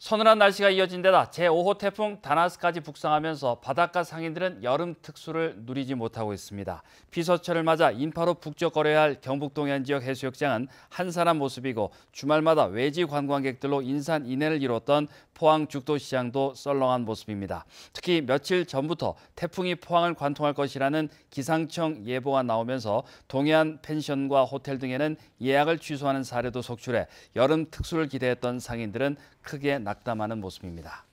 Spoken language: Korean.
서늘한 날씨가 이어진 데다 제5호 태풍 다나스까지 북상하면서 바닷가 상인들은 여름 특수를 누리지 못하고 있습니다. 피서철을 맞아 인파로 북적거려야 할 경북 동해안 지역 해수욕장은 한산한 모습이고 주말마다 외지 관광객들로 인산 인해를 이뤘던 포항 죽도시장도 썰렁한 모습입니다. 특히 며칠 전부터 태풍이 포항을 관통할 것이라는 기상청 예보가 나오면서 동해안 펜션과 호텔 등에는 예약을 취소하는 사례도 속출해 여름 특수를 기대했던 상인들은 크게 낙담하는 모습입니다.